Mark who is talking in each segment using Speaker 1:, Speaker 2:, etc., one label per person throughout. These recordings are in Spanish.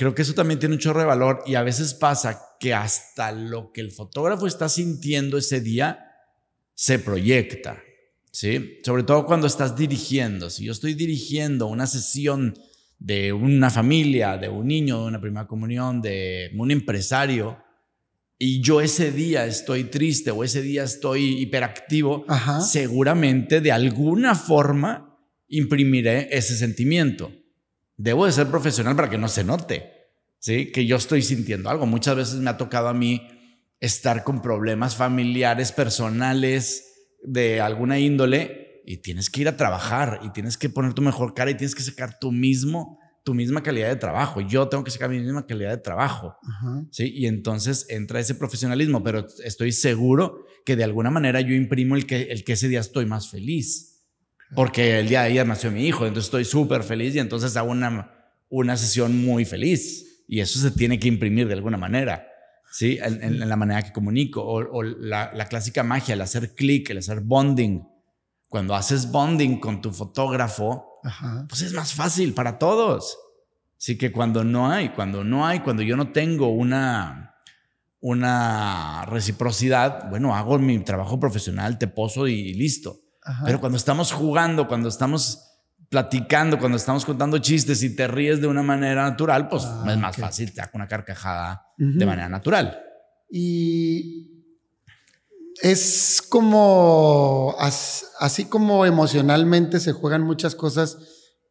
Speaker 1: Creo que eso también tiene un chorro de valor y a veces pasa que hasta lo que el fotógrafo está sintiendo ese día se proyecta, ¿sí? Sobre todo cuando estás dirigiendo. Si yo estoy dirigiendo una sesión de una familia, de un niño, de una primera comunión, de un empresario, y yo ese día estoy triste o ese día estoy hiperactivo, seguramente de alguna forma imprimiré ese sentimiento debo de ser profesional para que no se note, ¿sí? Que yo estoy sintiendo algo. Muchas veces me ha tocado a mí estar con problemas familiares, personales, de alguna índole, y tienes que ir a trabajar, y tienes que poner tu mejor cara, y tienes que sacar tu mismo, tu misma calidad de trabajo. Yo tengo que sacar mi misma calidad de trabajo, ¿sí? Y entonces entra ese profesionalismo, pero estoy seguro que de alguna manera yo imprimo el que, el que ese día estoy más feliz porque el día de ayer nació mi hijo, entonces estoy súper feliz y entonces hago una, una sesión muy feliz y eso se tiene que imprimir de alguna manera, ¿sí? En, la manera que comunico o, la, clásica magia, el hacer clic, el hacer bonding. Cuando haces bonding con tu fotógrafo, pues es más fácil para todos. Así que cuando no hay, cuando no hay, cuando yo no tengo una, una reciprocidad, bueno, hago mi trabajo profesional, te poso y listo. Pero cuando estamos jugando, cuando estamos platicando, cuando estamos contando chistes y te ríes de una manera natural, pues ah, es más fácil, te hago una carcajada de manera natural.
Speaker 2: Y es como, así como emocionalmente se juegan muchas cosas,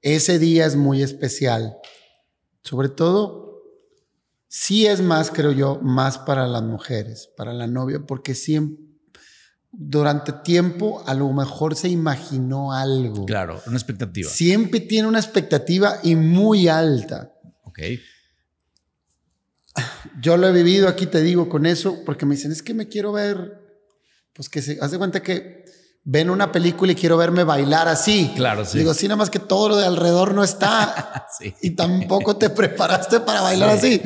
Speaker 2: ese día es muy especial. Sobre todo, sí es más, creo yo, más para las mujeres, para la novia, porque siempre durante tiempo a lo mejor se imaginó algo. Claro, una expectativa. Siempre tiene una expectativa y muy alta. Ok. Yo lo he vivido aquí, te digo, con eso, porque me dicen, es que me quiero ver, pues que se, hace cuenta que ven una película y quiero verme bailar así. Claro, sí. Digo, sí, nada más que todo lo de alrededor no está y tampoco te preparaste para bailar así.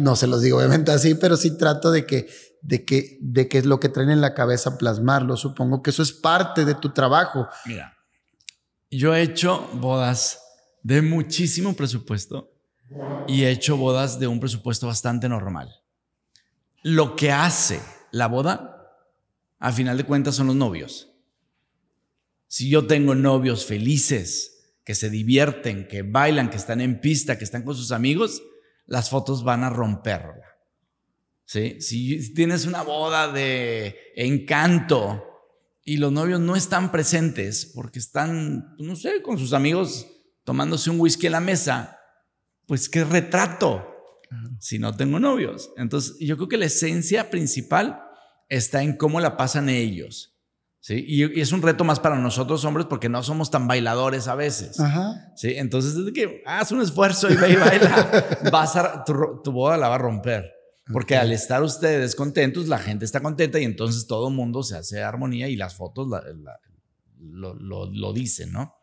Speaker 2: no se los digo obviamente así, pero sí trato de que de qué de qué es lo que traen en la cabeza plasmarlo. Supongo que eso es parte de tu trabajo. Mira, yo he hecho bodas de muchísimo presupuesto y
Speaker 1: he hecho bodas de un presupuesto bastante normal. Lo que hace la boda, a final de cuentas, son los novios. Si yo tengo novios felices, que se divierten, que bailan, que están en pista, que están con sus amigos, las fotos van a romperla. Si tienes una boda de encanto y los novios no están presentes porque están, pues, no sé, con sus amigos tomándose un whisky en la mesa, pues qué retrato si no tengo novios. Entonces, yo creo que la esencia principal está en cómo la pasan ellos. Y, es un reto más para nosotros hombres porque no somos tan bailadores a veces. ¿Sí? Entonces, es que haz un esfuerzo y ve baila. vas a, tu, tu boda la va a romper. Porque al estar ustedes contentos, la gente está contenta y entonces todo el mundo se hace armonía y las fotos lo, dicen, ¿no?